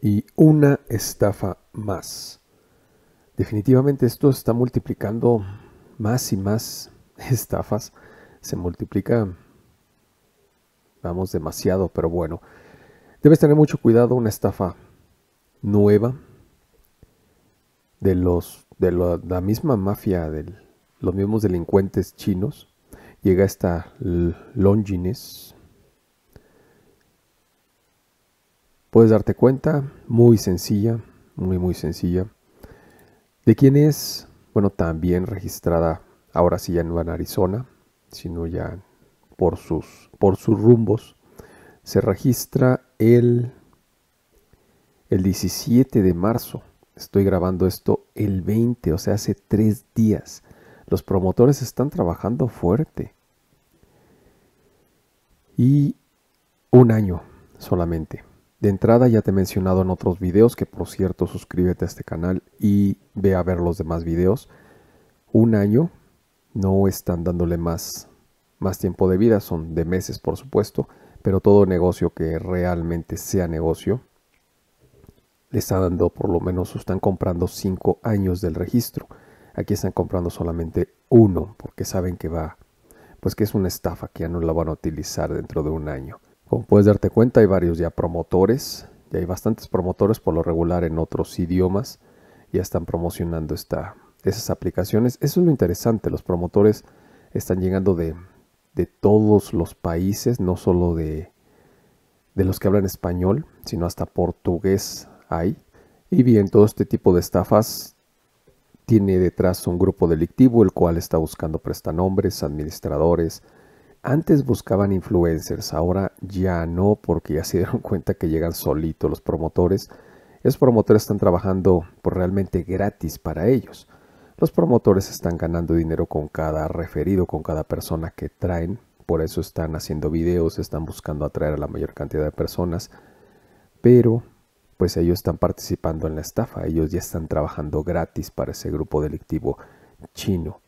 y una estafa más. Definitivamente esto está multiplicando más y más estafas. Se multiplica, vamos, demasiado, pero bueno. Debes tener mucho cuidado una estafa nueva de los de la, misma mafia de los mismos delincuentes chinos llega esta Longines puedes darte cuenta, muy sencilla, muy muy sencilla, de quién es, bueno, también registrada ahora sí ya no en Arizona, sino ya por sus, por sus rumbos, se registra el, el 17 de marzo. Estoy grabando esto el 20, o sea, hace tres días. Los promotores están trabajando fuerte. Y un año solamente. De entrada ya te he mencionado en otros videos, que por cierto suscríbete a este canal y ve a ver los demás videos. Un año no están dándole más, más tiempo de vida, son de meses por supuesto, pero todo negocio que realmente sea negocio, le está dando por lo menos, están comprando 5 años del registro. Aquí están comprando solamente uno porque saben que va, pues que es una estafa que ya no la van a utilizar dentro de un año. Como puedes darte cuenta, hay varios ya promotores, ya hay bastantes promotores por lo regular en otros idiomas, ya están promocionando esas aplicaciones. Eso es lo interesante, los promotores están llegando de, todos los países, no solo de, de los que hablan español, sino hasta portugués hay. Y bien, todo este tipo de estafas tiene detrás un grupo delictivo el cual está buscando prestanombres, administradores, antes buscaban influencers, ahora ya no porque ya se dieron cuenta que llegan solitos los promotores. Los promotores están trabajando por pues, realmente gratis para ellos. Los promotores están ganando dinero con cada referido, con cada persona que traen. Por eso están haciendo videos, están buscando atraer a la mayor cantidad de personas. Pero pues ellos están participando en la estafa, ellos ya están trabajando gratis para ese grupo delictivo chino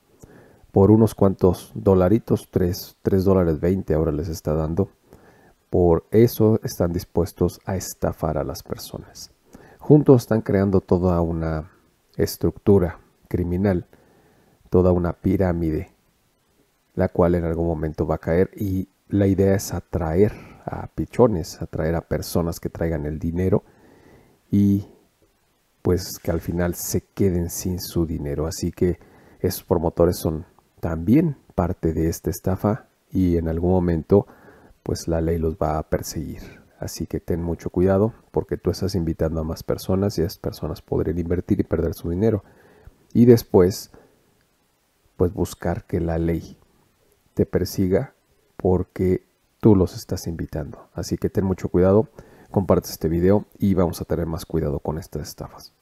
por unos cuantos dolaritos, 3, 3 dólares 20 ahora les está dando. Por eso están dispuestos a estafar a las personas. Juntos están creando toda una estructura criminal, toda una pirámide, la cual en algún momento va a caer y la idea es atraer a pichones, atraer a personas que traigan el dinero y pues que al final se queden sin su dinero. Así que esos promotores son también parte de esta estafa y en algún momento pues la ley los va a perseguir. Así que ten mucho cuidado porque tú estás invitando a más personas y esas personas podrían invertir y perder su dinero. Y después pues buscar que la ley te persiga porque tú los estás invitando. Así que ten mucho cuidado, comparte este video y vamos a tener más cuidado con estas estafas.